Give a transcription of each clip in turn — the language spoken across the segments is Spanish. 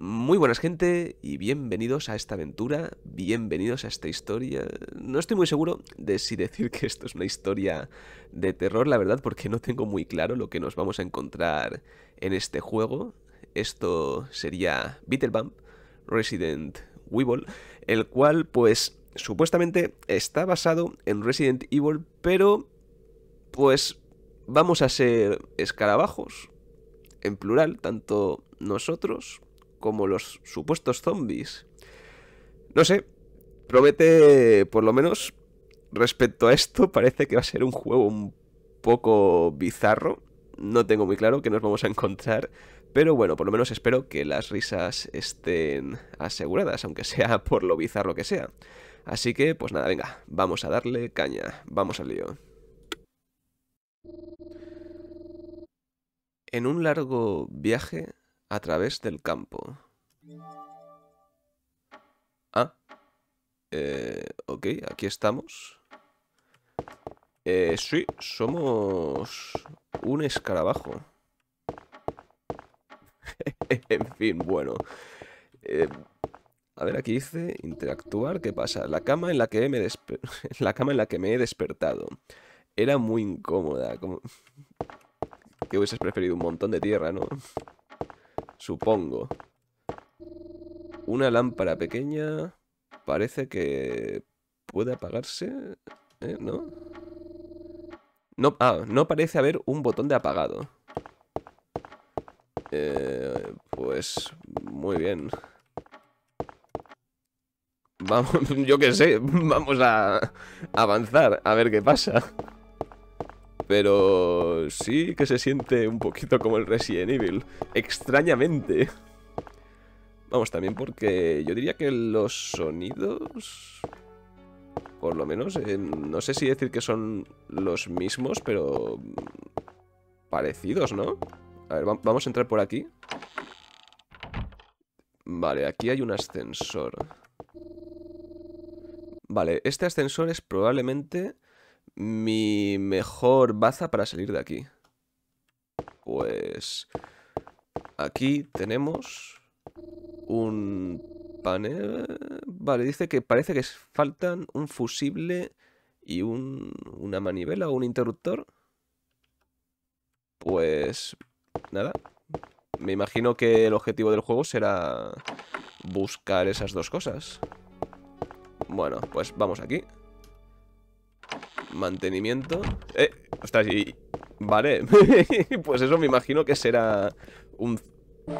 Muy buenas gente y bienvenidos a esta aventura, bienvenidos a esta historia. No estoy muy seguro de si decir que esto es una historia de terror, la verdad, porque no tengo muy claro lo que nos vamos a encontrar en este juego. Esto sería Beetlebump, Resident Evil, el cual pues supuestamente está basado en Resident Evil, pero pues vamos a ser escarabajos, en plural, tanto nosotros como los supuestos zombies. No sé, promete, por lo menos respecto a esto, parece que va a ser un juego un poco bizarro. No tengo muy claro qué nos vamos a encontrar, pero bueno, por lo menos espero que las risas estén aseguradas, aunque sea por lo bizarro que sea. Así que, pues nada, venga, vamos a darle caña, vamos al lío. En un largo viaje a través del campo. Ah. Eh, ok, aquí estamos. Eh, sí, somos un escarabajo. en fin, bueno. Eh, a ver, aquí dice interactuar. ¿Qué pasa? La cama en la que me, la cama en la que me he despertado. Era muy incómoda. Como... que hubieses preferido un montón de tierra, ¿no? Supongo. Una lámpara pequeña. Parece que puede apagarse. ¿eh? ¿No? No, ah, no parece haber un botón de apagado. Eh, pues muy bien. Vamos, yo qué sé, vamos a avanzar, a ver qué pasa pero sí que se siente un poquito como el Resident Evil, extrañamente. Vamos, también porque yo diría que los sonidos... Por lo menos, eh, no sé si decir que son los mismos, pero... Parecidos, ¿no? A ver, vamos a entrar por aquí. Vale, aquí hay un ascensor. Vale, este ascensor es probablemente mi mejor baza para salir de aquí. Pues aquí tenemos un panel... Vale, dice que parece que faltan un fusible y un, una manivela o un interruptor. Pues nada, me imagino que el objetivo del juego será buscar esas dos cosas. Bueno, pues vamos aquí. Mantenimiento Eh, ostras, Vale, pues eso me imagino que será un,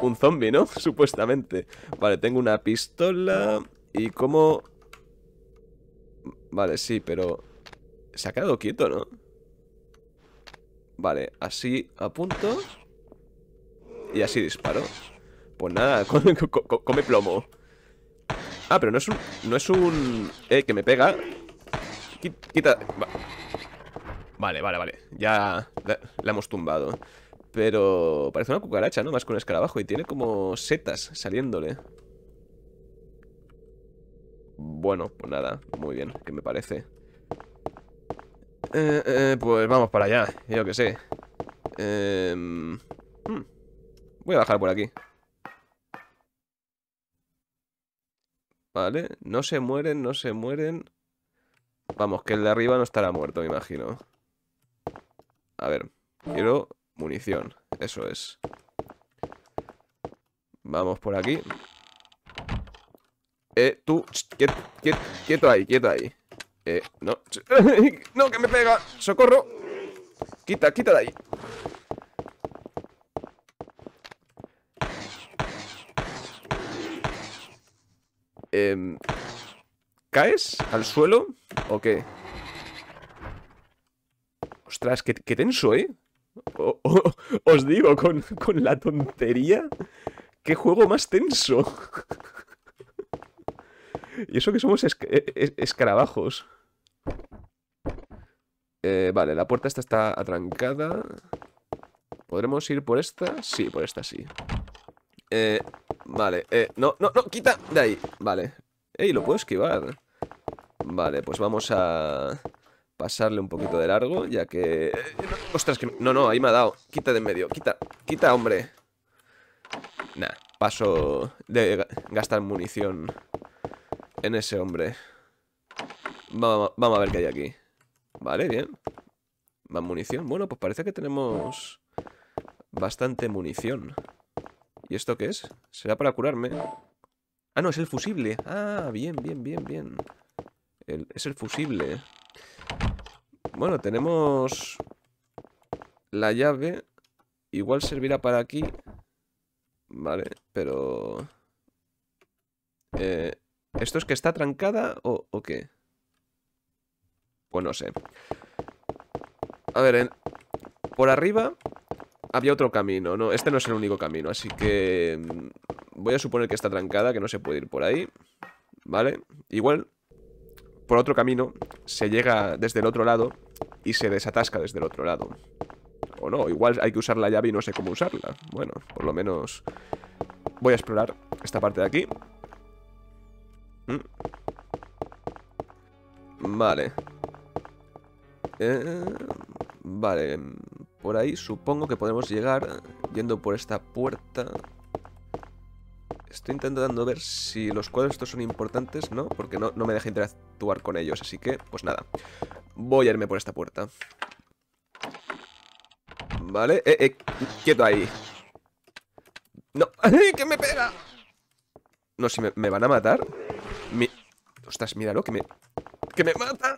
un zombie, ¿no? Supuestamente Vale, tengo una pistola Y cómo... Vale, sí, pero... Se ha quedado quieto, ¿no? Vale, así apunto Y así disparo Pues nada, come, come plomo Ah, pero no es un... No es un... Eh, que me pega Quita... Vale, vale, vale. Ya la, hemos tumbado. Pero parece una cucaracha, ¿no? Más que un escarabajo. Y tiene como setas saliéndole. Bueno, pues nada. Muy bien, que me parece. Eh, eh, pues vamos para allá. Yo que sé. Em, hmm. Voy a bajar por aquí. Vale. No se mueren, no se mueren. Vamos, que el de arriba no estará muerto, me imagino. A ver, quiero munición. Eso es. Vamos por aquí. Eh, tú. Quieto, ahí, quieto ahí. Eh, no. no, que me pega. Socorro. Quita, quita de ahí. Eh, ¿Caes al suelo? ¿O qué? Ostras, qué, tenso, ¿eh? os digo, con, la tontería. ¡Qué juego más tenso! y eso que somos e-, e-, escarabajos. Eh, vale, la puerta esta está atrancada. ¿Podremos ir por esta? Sí, por esta sí. Eh, vale, eh, no, no, no, quita de ahí. Vale. Ey, lo puedo esquivar. Vale, pues vamos a pasarle un poquito de largo, ya que... Eh, ostras, que... No, no, ahí me ha dado. Quita de en medio. Quita, quita, hombre. Nah, paso de gastar munición en ese hombre. Vamos, a ver qué hay aquí. Vale, bien. Más munición. Bueno, pues parece que tenemos bastante munición. ¿Y esto qué es? ¿Será para curarme? Ah, no, es el fusible. Ah, bien, bien, bien, bien es el fusible. ¿eh? Bueno, tenemos la llave. Igual servirá para aquí. Vale, pero... Eh, ¿Esto es que está trancada o, qué? Pues no sé. A ver, por arriba había otro camino, ¿no? Este no es el único camino, así que mm, voy a suponer que está trancada, que no se puede ir por ahí. ¿Vale? Igual por otro camino, se llega desde el otro lado y se desatasca desde el otro lado. O no, igual hay que usar la llave y no sé cómo usarla. Bueno, por lo menos voy a explorar esta parte de aquí. Mm. Vale. Eh, vale, por ahí supongo que podemos llegar yendo por esta puerta. Estoy intentando ver si los cuadros estos son importantes, ¿no? Porque no, me deja interactuar con ellos, así que, pues nada. Voy a irme por esta puerta. Vale, eh, eh, quieto ahí. No, ¡ay, que me pega! No, si me, van a matar. Ostras, míralo, que me... ¡Que me mata!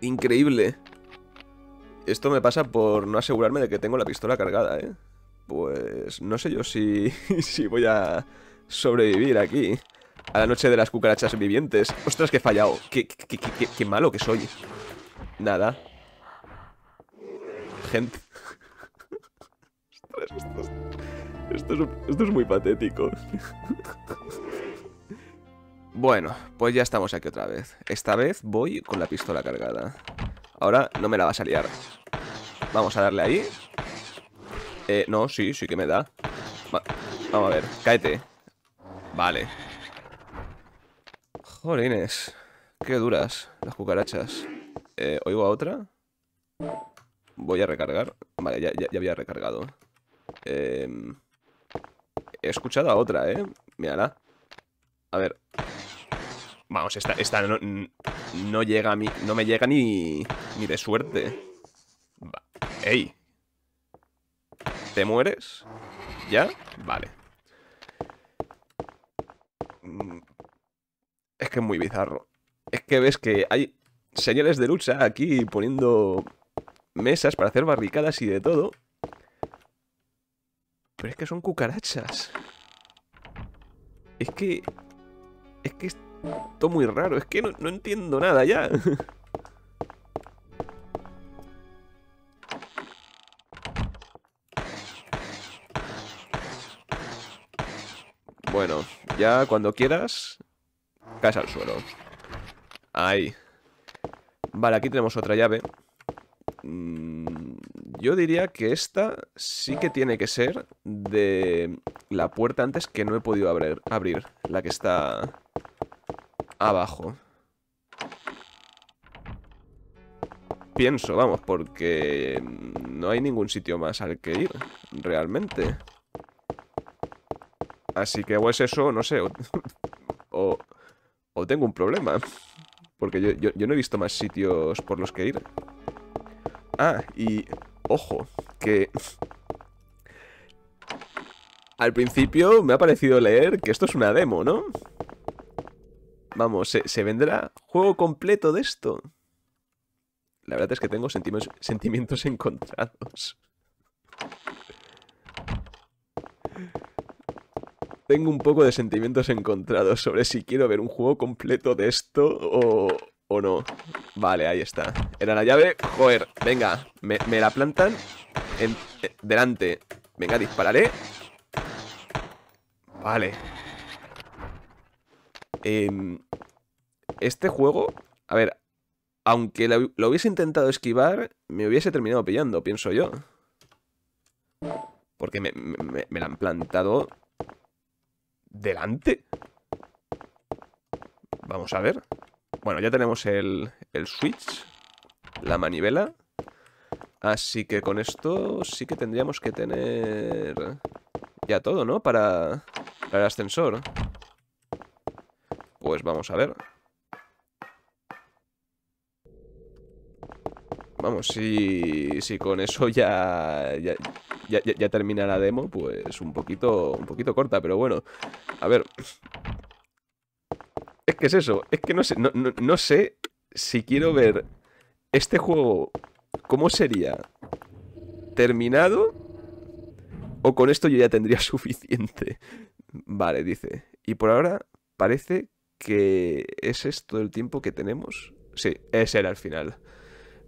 Increíble. Esto me pasa por no asegurarme de que tengo la pistola cargada, ¿eh? pues no sé yo si, si voy a sobrevivir aquí. A la noche de las cucarachas vivientes. Ostras, que he fallado. Qué, qué, malo que soy. Nada. Gente. esto, es, esto, esto es muy patético. Bueno, pues ya estamos aquí otra vez. Esta vez voy con la pistola cargada. Ahora no me la vas a liar. Vamos a darle ahí. Eh, no, sí, sí que me da. Vamos a ver, cáete. Vale. Jolines. Qué duras las cucarachas. Eh, ¿Oigo a otra? Voy a recargar. Vale, ya, había recargado. Em, he escuchado a otra, ¿eh? Mírala. A ver. Vamos, esta, no, llega a mí. No me llega ni, ni de suerte. ¡Ey! ¿Te mueres? ¿Ya? Vale. Mm, es que es muy bizarro. Es que ves que hay señales de lucha aquí poniendo mesas para hacer barricadas y de todo. Pero es que son cucarachas. Es que... Es que es todo muy raro. Es que no, no entiendo nada ya. Ya cuando quieras, caes al suelo. Ahí. Vale, aquí tenemos otra llave. Mm, yo diría que esta sí que tiene que ser de la puerta antes que no he podido abrir, abrir la que está abajo. Pienso, vamos, porque no hay ningún sitio más al que ir, realmente. Así que o es eso, no sé, o, tengo un problema. Porque yo, no he visto más sitios por los que ir. Ah, y ojo, que al principio me ha parecido leer que esto es una demo, ¿no? Vamos, ¿se, vendrá juego completo de esto? La verdad es que tengo sentimientos encontrados. tengo un poco de sentimientos encontrados sobre si quiero ver un juego completo de esto o, no. Vale, ahí está. Era la llave. Joder, venga, me, la plantan eh, delante. Venga, dispararé. Vale. Em, este juego, a ver, aunque lo, hubiese intentado esquivar, me hubiese terminado pillando, pienso yo. Porque me, la han plantado delante. Vamos a ver. Bueno, ya tenemos el, el switch, la manivela. Así que con esto sí que tendríamos que tener ya todo, ¿no? Para, para el ascensor. Pues vamos a ver. Vamos, si, si con eso ya, ya, ya, termina la demo, pues un poquito, un poquito corta, pero bueno. A ver. Es que es eso, es que no sé, no, sé si quiero ver este juego, ¿cómo sería? ¿Terminado? ¿O con esto yo ya tendría suficiente? Vale, dice. Y por ahora parece que es esto el tiempo que tenemos. Sí, ese era el final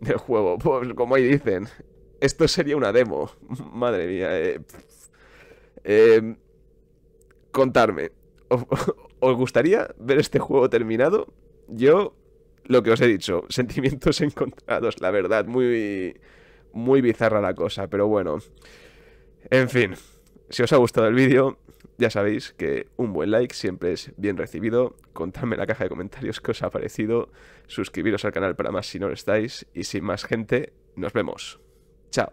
del juego. Pues como ahí dicen, esto sería una demo. Madre mía. Eh, eh contarme. ¿Os gustaría ver este juego terminado? Yo, lo que os he dicho, sentimientos encontrados, la verdad, muy, muy bizarra la cosa, pero bueno. En fin, si os ha gustado el vídeo, ya sabéis que un buen like siempre es bien recibido. Contadme en la caja de comentarios qué os ha parecido. Suscribiros al canal para más si no lo estáis. Y sin más gente, nos vemos. Ciao